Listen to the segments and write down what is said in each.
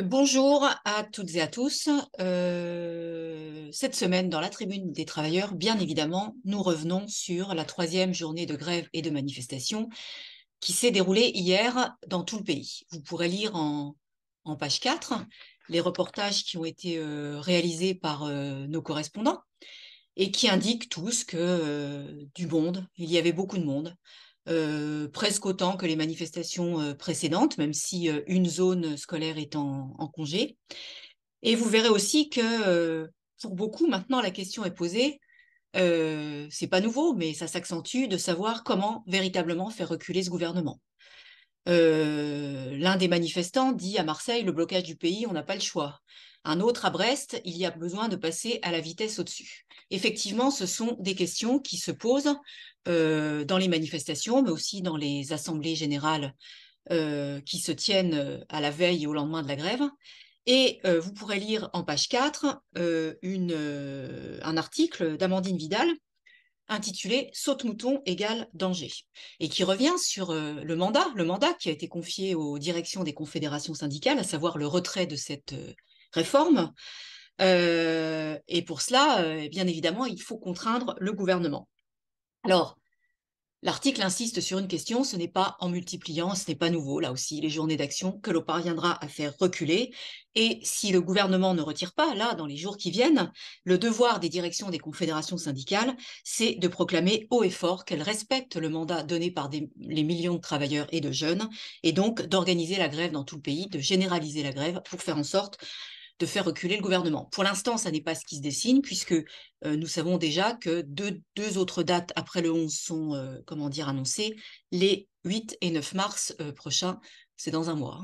Bonjour à toutes et à tous. Euh, cette semaine, dans la tribune des travailleurs, bien évidemment, nous revenons sur la troisième journée de grève et de manifestation qui s'est déroulée hier dans tout le pays. Vous pourrez lire en, page 4 les reportages qui ont été euh, réalisés par euh, nos correspondants et qui indiquent tous que du monde, il y avait beaucoup de monde, euh, presque autant que les manifestations euh, précédentes, même si euh, une zone scolaire est en, en, congé. Et vous verrez aussi que pour beaucoup, maintenant, la question est posée. c'est pas nouveau, mais ça s'accentue de savoir comment véritablement faire reculer ce gouvernement. Euh, l'un des manifestants dit à Marseille, le blocage du pays, on n'a pas le choix. Un autre à Brest, il y a besoin de passer à la vitesse au-dessus. Effectivement, ce sont des questions qui se posent euh, dans les manifestations, mais aussi dans les assemblées générales euh, qui se tiennent à la veille et au lendemain de la grève. Et vous pourrez lire en page 4 un article d'Amandine Vidal intitulé Saute-mouton égale danger, et qui revient sur euh, le mandat, le mandat qui a été confié aux directions des confédérations syndicales, à savoir le retrait de cette euh, réforme. Euh, et pour cela, bien évidemment, il faut contraindre le gouvernement. Alors, L'article insiste sur une question, ce n'est pas en multipliant, ce n'est pas nouveau, là aussi, les journées d'action que l'on parviendra à faire reculer. Et si le gouvernement ne retire pas, là, dans les jours qui viennent, le devoir des directions des confédérations syndicales, c'est de proclamer haut et fort qu'elles respectent le mandat donné par les millions de travailleurs et de jeunes, et donc d'organiser la grève dans tout le pays, de généraliser la grève pour faire en sorte de faire reculer le gouvernement. Pour l'instant, ça n'est pas ce qui se dessine, puisque euh, nous savons déjà que deux, autres dates après le 11 sont, euh, comment dire, annoncées, les 8 et 9 mars euh, prochains, c'est dans un mois.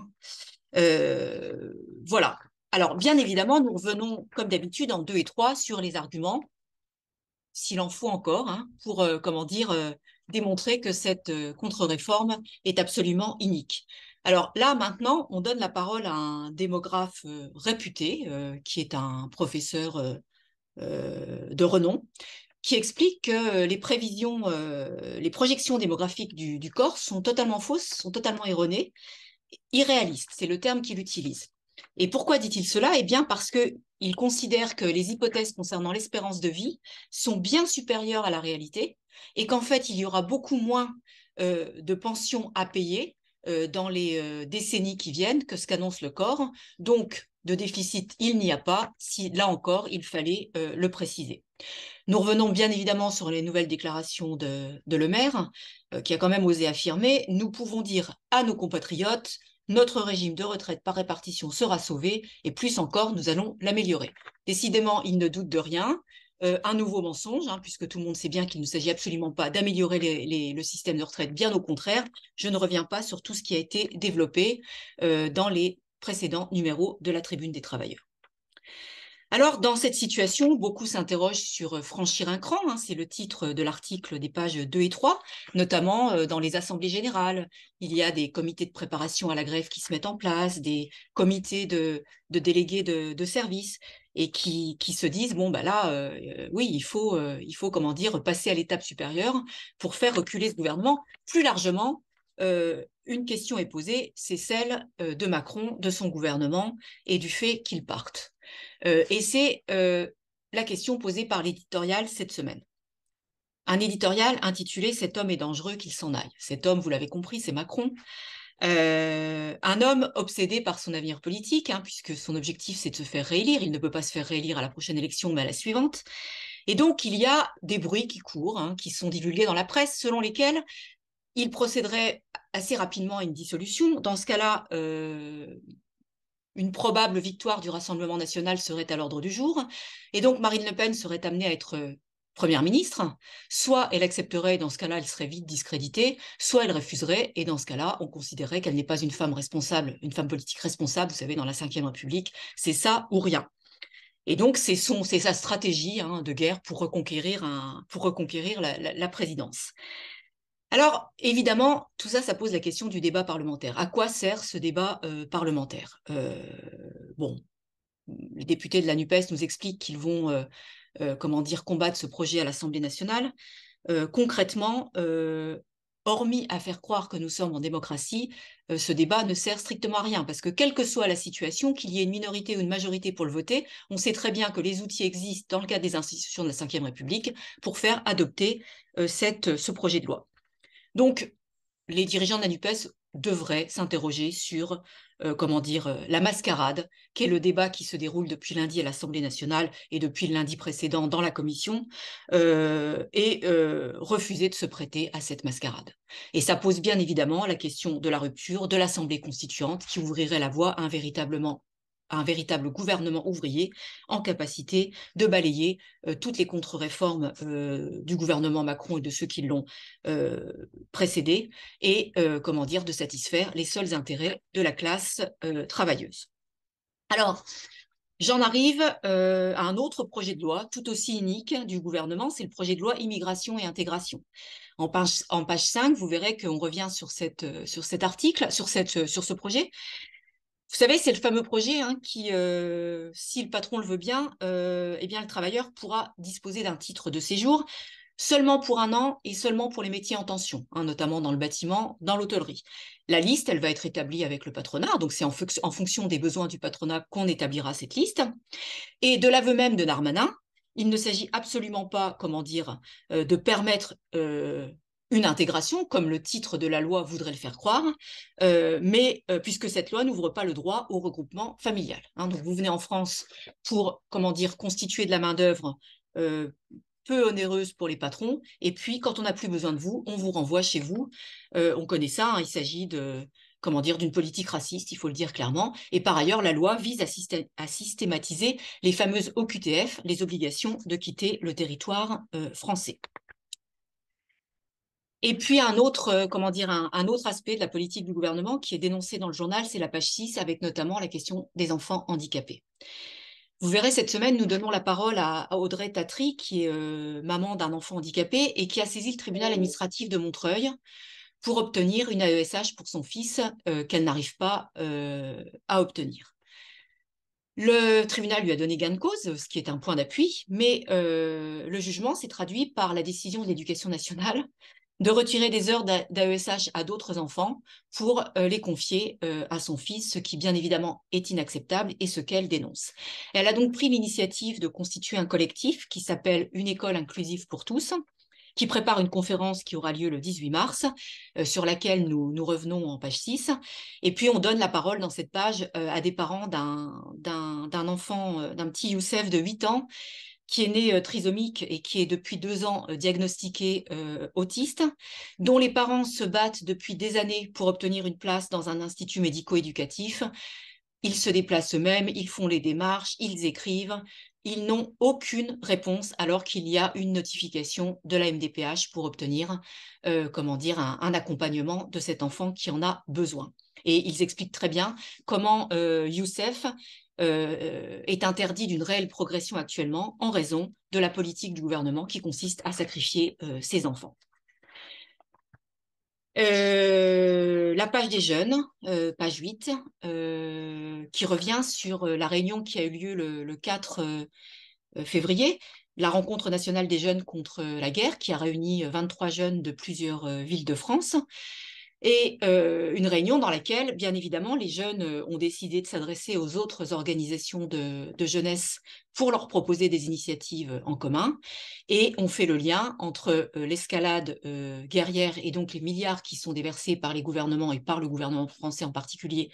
Hein. voilà. Alors, bien évidemment, nous revenons, comme d'habitude, en 2 et 3 sur les arguments, s'il en faut encore, hein, pour, comment dire, démontrer que cette contre-réforme est absolument inique. Alors là, maintenant, on donne la parole à un démographe euh, réputé, euh, qui est un professeur euh, de renom, qui explique que les prévisions, les projections démographiques du, du, corps sont totalement fausses, sont totalement erronées, irréalistes, c'est le terme qu'il utilise. Et pourquoi dit-il cela Eh bien parce qu'il considère que les hypothèses concernant l'espérance de vie sont bien supérieures à la réalité et qu'en fait, il y aura beaucoup moins de pensions à payer euh, dans les euh, décennies qui viennent que ce qu'annonce le corps. Donc, de déficit, il n'y a pas, si là encore, il fallait euh, le préciser. Nous revenons bien évidemment sur les nouvelles déclarations de, Le Maire, qui a quand même osé affirmer, nous pouvons dire à nos compatriotes, notre régime de retraite par répartition sera sauvé, et plus encore, nous allons l'améliorer. Décidément, il ne doute de rien, euh, un nouveau mensonge, hein, puisque tout le monde sait bien qu'il ne s'agit absolument pas d'améliorer le système de retraite, bien au contraire, je ne reviens pas sur tout ce qui a été développé euh, dans les précédents numéros de la Tribune des Travailleurs. Alors, dans cette situation, beaucoup s'interrogent sur euh, franchir un cran, hein, c'est le titre de l'article des pages 2 et 3, notamment dans les assemblées générales. Il y a des comités de préparation à la grève qui se mettent en place, des comités de, délégués de, de service et qui, qui, se disent bon bah là euh, oui il faut euh, il faut comment dire passer à l'étape supérieure pour faire reculer ce gouvernement plus largement euh, une question est posée c'est celle de Macron de son gouvernement et du fait qu'il parte et c'est la question posée par l'éditorial cette semaine un éditorial intitulé Cet homme est dangereux qu'il s'en aille. Cet homme, vous l'avez compris, c'est Macron. Euh, un homme obsédé par son avenir politique, hein, puisque son objectif c'est de se faire réélire, il ne peut pas se faire réélire à la prochaine élection, mais à la suivante. Et donc il y a des bruits qui courent, hein, qui sont divulgués dans la presse, selon lesquels il procéderait assez rapidement à une dissolution. Dans ce cas-là, euh, une probable victoire du Rassemblement national serait à l'ordre du jour, et donc Marine Le Pen serait amenée à être euh, première ministre, soit elle accepterait, et dans ce cas-là, elle serait vite discréditée, soit elle refuserait, et dans ce cas-là, on considérait qu'elle n'est pas une femme responsable, une femme politique responsable, vous savez, dans la Ve République, c'est ça ou rien. Et donc, c'est sa stratégie hein, de guerre pour reconquérir, un, pour reconquérir la, présidence. Alors, évidemment, tout ça, ça pose la question du débat parlementaire. À quoi sert ce débat euh, parlementaire euh, Bon, les députés de la NUPES nous expliquent qu'ils vont euh, euh, comment dire, combattre ce projet à l'Assemblée nationale. Euh, concrètement, euh, hormis à faire croire que nous sommes en démocratie, ce débat ne sert strictement à rien, parce que quelle que soit la situation, qu'il y ait une minorité ou une majorité pour le voter, on sait très bien que les outils existent dans le cadre des institutions de la Ve République pour faire adopter cette, ce projet de loi. Donc, les dirigeants de la NUPES devrait s'interroger sur euh, comment dire euh, la mascarade, qu'est le débat qui se déroule depuis lundi à l'Assemblée nationale et depuis lundi précédent dans la commission, euh, et refuser de se prêter à cette mascarade. Et ça pose bien évidemment la question de la rupture de l'Assemblée constituante, qui ouvrirait la voie à un véritablement un véritable gouvernement ouvrier en capacité de balayer euh, toutes les contre-réformes euh, du gouvernement Macron et de ceux qui l'ont euh, précédé et comment dire de satisfaire les seuls intérêts de la classe travailleuse. Alors, J'en arrive à un autre projet de loi tout aussi unique du gouvernement, c'est le projet de loi immigration et intégration. En page, en 5, vous verrez qu'on revient sur, cette, sur cet article, sur, cette, sur ce projet, vous savez, c'est le fameux projet hein, qui, euh, si le patron le veut bien, euh, eh bien, le travailleur pourra disposer d'un titre de séjour seulement pour un an et seulement pour les métiers en tension, hein, notamment dans le bâtiment, dans l'hôtellerie. La liste, elle va être établie avec le patronat, donc c'est en, fonction des besoins du patronat qu'on établira cette liste. Et de l'aveu même de Narmanin, il ne s'agit absolument pas, comment dire, euh, de permettre une intégration, comme le titre de la loi voudrait le faire croire, euh, mais euh, puisque cette loi n'ouvre pas le droit au regroupement familial. Hein. donc vous venez en France pour, comment dire, constituer de la main-d'œuvre euh, peu onéreuse pour les patrons, et puis quand on n'a plus besoin de vous, on vous renvoie chez vous. on connaît ça, hein, il s'agit de comment dire, d'une politique raciste, il faut le dire clairement. Et par ailleurs, la loi vise à, à systématiser les fameuses OQTF, les obligations de quitter le territoire français. Et puis un autre, euh, comment dire, un, autre aspect de la politique du gouvernement qui est dénoncé dans le journal, c'est la page 6, avec notamment la question des enfants handicapés. Vous verrez, cette semaine, nous donnons la parole à, Audrey Tatry, qui est euh, maman d'un enfant handicapé et qui a saisi le tribunal administratif de Montreuil pour obtenir une AESH pour son fils euh, qu'elle n'arrive pas à obtenir. Le tribunal lui a donné gain de cause, ce qui est un point d'appui, mais le jugement s'est traduit par la décision de l'éducation nationale de retirer des heures d'AESH à d'autres enfants pour euh, les confier euh, à son fils, ce qui bien évidemment est inacceptable et ce qu'elle dénonce. Elle a donc pris l'initiative de constituer un collectif qui s'appelle Une école inclusive pour tous qui prépare une conférence qui aura lieu le 18 mars, euh, sur laquelle nous, nous, revenons en page 6. Et puis, on donne la parole dans cette page à des parents d'un enfant, d'un petit Youssef de 8 ans, qui est né euh, trisomique et qui est depuis deux ans euh, diagnostiqué euh, autiste, dont les parents se battent depuis des années pour obtenir une place dans un institut médico-éducatif. Ils se déplacent eux-mêmes, ils font les démarches, ils écrivent, ils n'ont aucune réponse alors qu'il y a une notification de la MDPH pour obtenir comment dire, un, accompagnement de cet enfant qui en a besoin. Et ils expliquent très bien comment Youssef euh, euh, est interdit d'une réelle progression actuellement en raison de la politique du gouvernement qui consiste à sacrifier euh, ses enfants. la page des jeunes, page 8, qui revient sur la réunion qui a eu lieu le 4 février, la rencontre nationale des jeunes contre la guerre, qui a réuni 23 jeunes de plusieurs villes de France et euh, une réunion dans laquelle, bien évidemment, les jeunes euh, ont décidé de s'adresser aux autres organisations de, jeunesse pour leur proposer des initiatives en commun, et on fait le lien entre euh, l'escalade guerrière et donc les milliards qui sont déversés par les gouvernements et par le gouvernement français en particulier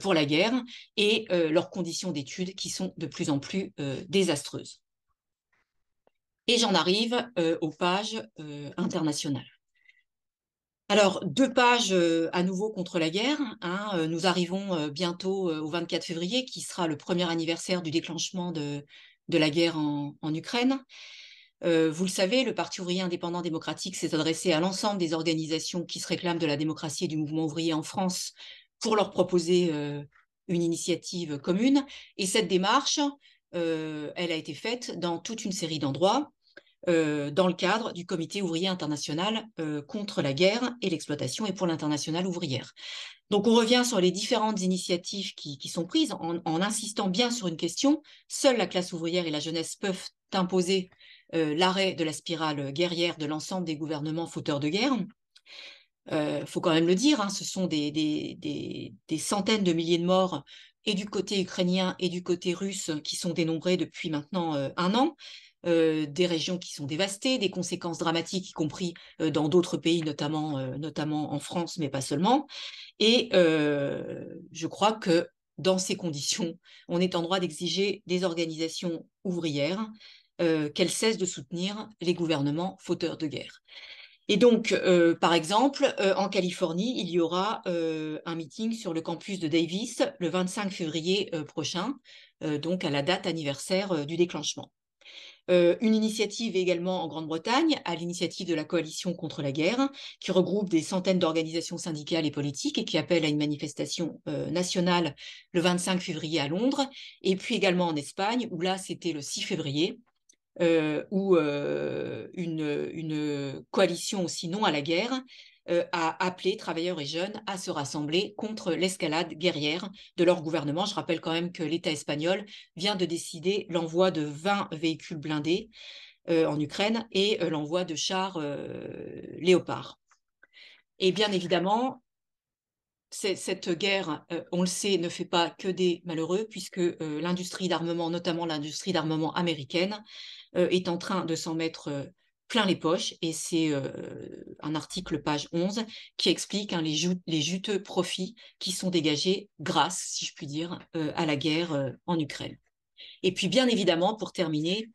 pour la guerre, et leurs conditions d'études qui sont de plus en plus désastreuses. Et j'en arrive aux pages internationales. Alors, deux pages euh, à nouveau contre la guerre. Hein, euh, nous arrivons euh, bientôt au 24 février, qui sera le premier anniversaire du déclenchement de, la guerre en, Ukraine. vous le savez, le Parti ouvrier indépendant démocratique s'est adressé à l'ensemble des organisations qui se réclament de la démocratie et du mouvement ouvrier en France pour leur proposer une initiative commune. Et cette démarche, elle a été faite dans toute une série d'endroits. Euh, dans le cadre du Comité ouvrier international euh, contre la guerre et l'exploitation et pour l'international ouvrière. Donc on revient sur les différentes initiatives qui, sont prises en, insistant bien sur une question. Seule la classe ouvrière et la jeunesse peuvent imposer euh, l'arrêt de la spirale guerrière de l'ensemble des gouvernements fauteurs de guerre. Il faut quand même le dire, hein, ce sont des, centaines de milliers de morts et du côté ukrainien et du côté russe qui sont dénombrés depuis maintenant un an. Euh, des régions qui sont dévastées, des conséquences dramatiques, y compris euh, dans d'autres pays, notamment, euh, notamment en France, mais pas seulement. Et je crois que dans ces conditions, on est en droit d'exiger des organisations ouvrières qu'elles cessent de soutenir les gouvernements fauteurs de guerre. Et donc, par exemple, en Californie, il y aura un meeting sur le campus de Davis le 25 février prochain, donc à la date anniversaire du déclenchement. Euh, une initiative également en Grande-Bretagne, à l'initiative de la Coalition contre la guerre, hein, qui regroupe des centaines d'organisations syndicales et politiques et qui appelle à une manifestation euh, nationale le 25 février à Londres, et puis également en Espagne, où là c'était le 6 février, euh, où une, une, coalition aussi non à la guerre a euh, appelé travailleurs et jeunes à se rassembler contre l'escalade guerrière de leur gouvernement. Je rappelle quand même que l'État espagnol vient de décider l'envoi de 20 véhicules blindés euh, en Ukraine et euh, l'envoi de chars léopards. Et bien évidemment, cette guerre, on le sait, ne fait pas que des malheureux, puisque l'industrie d'armement, notamment l'industrie d'armement américaine, est en train de s'en mettre plein les poches. Et c'est euh, un article page 11 qui explique hein, les, juteux profits qui sont dégagés grâce, si je puis dire, euh, à la guerre euh, en Ukraine. Et puis, bien évidemment, pour terminer,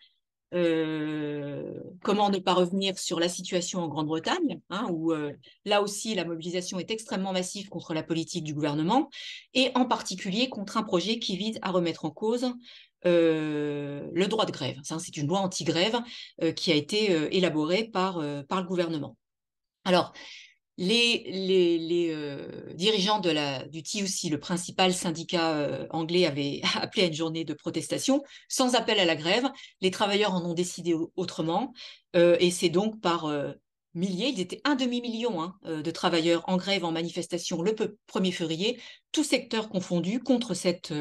comment ne pas revenir sur la situation en Grande-Bretagne, hein, où là aussi la mobilisation est extrêmement massive contre la politique du gouvernement, et en particulier contre un projet qui vise à remettre en cause euh, le droit de grève. Hein. C'est une loi anti-grève euh, qui a été euh, élaborée par, par le gouvernement. Alors, les, les, dirigeants de la, du TUC, le principal syndicat anglais, avaient appelé à une journée de protestation sans appel à la grève. Les travailleurs en ont décidé autrement. et c'est donc par milliers, ils étaient un demi-million hein, de travailleurs en grève, en manifestation le 1er février, tous secteurs confondus, contre cette,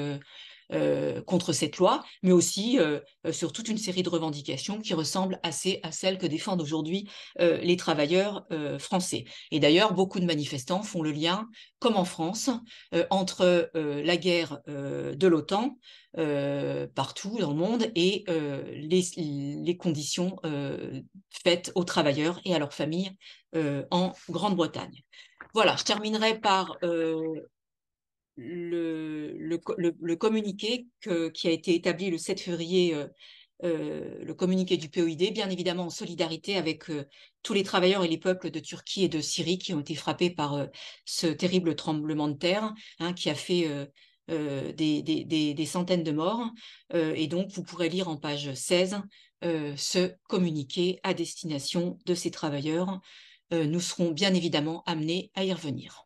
euh, contre cette loi, mais aussi euh, sur toute une série de revendications qui ressemblent assez à celles que défendent aujourd'hui euh, les travailleurs français. Et d'ailleurs, beaucoup de manifestants font le lien, comme en France, entre la guerre de l'OTAN partout dans le monde et les, conditions faites aux travailleurs et à leurs familles en Grande-Bretagne. Voilà, je terminerai par le, le, communiqué qui a été établi le 7 février, euh, euh, le communiqué du POID, bien évidemment en solidarité avec euh, tous les travailleurs et les peuples de Turquie et de Syrie qui ont été frappés par ce terrible tremblement de terre hein, qui a fait des, des, centaines de morts. et donc, vous pourrez lire en page 16 ce communiqué à destination de ces travailleurs. nous serons bien évidemment amenés à y revenir.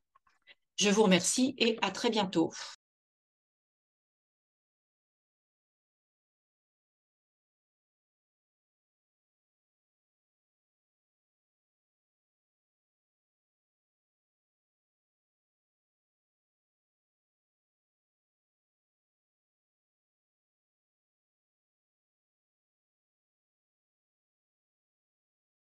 Je vous remercie et à très bientôt.